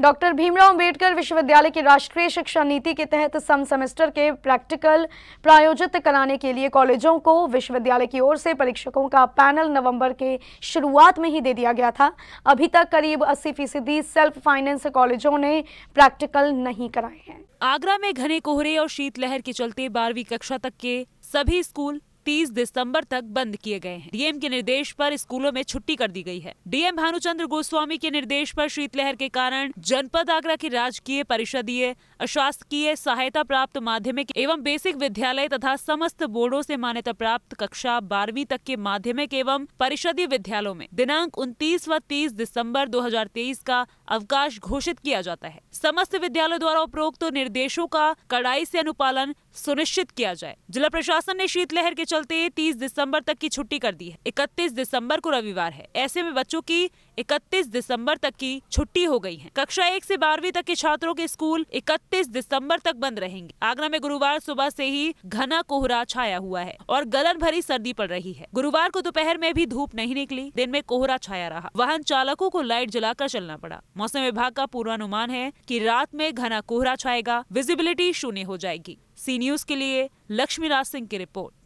doctor Bhimrao Ambedkar विश्वविद्यालय की राष्ट्रीय शिक्षा नीति के तहत सम सेमेस्टर के प्रैक्टिकल प्रायोजित कराने के लिए कॉलेजों को विश्वविद्यालय की ओर से परीक्षकों का पैनल नवंबर के शुरुआत में ही दे दिया गया था अभी तक करीब 80 फीसदी सेल्फ फाइनेंस कॉलेजों ने प्रैक्टिकल नहीं कराए हैं आगरा में घने कोहरे और शीतलहर के चलते बारहवीं कक्षा तक के सभी स्कूल तीस दिसम्बर तक बंद किए गए हैं डीएम के निर्देश पर स्कूलों में छुट्टी कर दी गई है डीएम भानुचंद्र गोस्वामी के निर्देश पर शीतलहर के कारण जनपद आगरा के राजकीय परिषदीय अशासकीय सहायता प्राप्त माध्यमिक एवं बेसिक विद्यालय तथा समस्त बोर्डो ऐसी मान्यता प्राप्त कक्षा बारहवीं तक के माध्यमिक एवं परिषदीय विद्यालयों में दिनांक उन्तीस व तीस दिसम्बर 2023 का अवकाश घोषित किया जाता है समस्त विद्यालयों द्वारा उपरोक्त निर्देशों का कड़ाई से अनुपालन सुनिश्चित किया जाए जिला प्रशासन ने शीतलहर के चलते 30 दिसंबर तक की छुट्टी कर दी है 31 दिसंबर को रविवार है ऐसे में बच्चों की 31 दिसंबर तक की छुट्टी हो गई है कक्षा एक से बारहवीं तक के छात्रों के स्कूल 31 दिसंबर तक बंद रहेंगे आगरा में गुरुवार सुबह से ही घना कोहरा छाया हुआ है और गलन भरी सर्दी पड़ रही है गुरुवार को दोपहर में भी धूप नहीं निकली दिन में कोहरा छाया रहा वाहन चालकों को लाइट जलाकर चलना पड़ा मौसम विभाग का पूर्वानुमान है की रात में घना कोहरा छाएगा विजिबिलिटी शून्य हो जाएगी सी न्यूज के लिए लक्ष्मीराज सिंह की रिपोर्ट